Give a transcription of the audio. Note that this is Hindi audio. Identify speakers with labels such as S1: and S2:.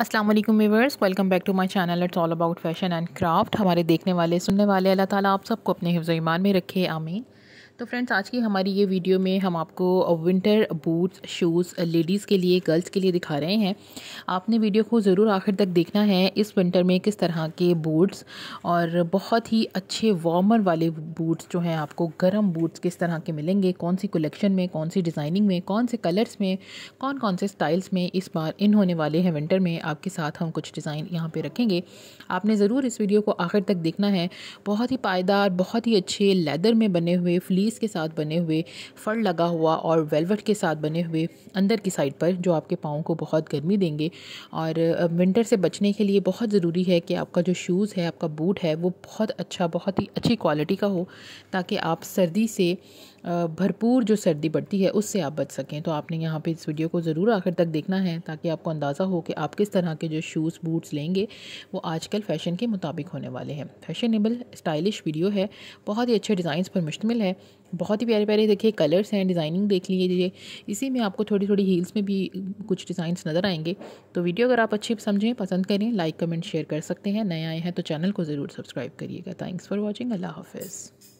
S1: अस्सलाम वालेकुम welcome back to my channel it's all about fashion and craft हमारे देखने वाले सुनने वाले अल्लाह ताला आप सबको अपने हिफ्ज़ ईमान में रखे आमीन तो फ्रेंड्स आज की हमारी ये वीडियो में हम आपको विंटर बूट्स शूज़ लेडीज़ के लिए गर्ल्स के लिए दिखा रहे हैं आपने वीडियो को ज़रूर आखिर तक देखना है इस विंटर में किस तरह के बूट्स और बहुत ही अच्छे वार्मर वाले बूट्स जो हैं आपको गर्म बूट्स किस तरह के मिलेंगे कौन सी कलेक्शन में कौन सी डिज़ाइनिंग में कौन से कलर्स में कौन कौन से स्टाइल्स में इस बार इन होने वाले हैं विंटर में आपके साथ हम कुछ डिज़ाइन यहाँ पर रखेंगे आपने ज़रूर इस वीडियो को आखिर तक देखना है बहुत ही पायदार बहुत ही अच्छे लेदर में बने हुए फ्ली फ्लीस के साथ बने हुए फर लगा हुआ और वेलवेट के साथ बने हुए अंदर की साइड पर जो आपके पाँव को बहुत गर्मी देंगे और विंटर से बचने के लिए बहुत ज़रूरी है कि आपका जो शूज़ है आपका बूट है वो बहुत अच्छा बहुत ही अच्छी क्वालिटी का हो ताकि आप सर्दी से भरपूर जो सर्दी पड़ती है उससे आप बच सकें तो आपने यहाँ पे इस वीडियो को ज़रूर आखिर तक देखना है ताकि आपको अंदाज़ा हो कि आप किस तरह के जो शूज़ बूट्स लेंगे वो आजकल फ़ैशन के मुताबिक होने वाले हैं फैशनेबल स्टाइलिश वीडियो है बहुत ही अच्छे डिज़ाइंस पर मुश्तमिल है बहुत ही प्यारे प्यारे देखिए कलर्स हैं डिज़ाइनिंग देख लीजिए इसी में आपको थोड़ी थोड़ी हील्स में भी कुछ डिज़ाइंस नज़र आएंगे तो वीडियो अगर आप अच्छी समझें पसंद करें लाइक कमेंट शेयर कर सकते हैं नए आए हैं तो चैनल को ज़रूर सब्सक्राइब करिएगा थैंक्स फॉर वॉचिंग अल्लाह हाफिज़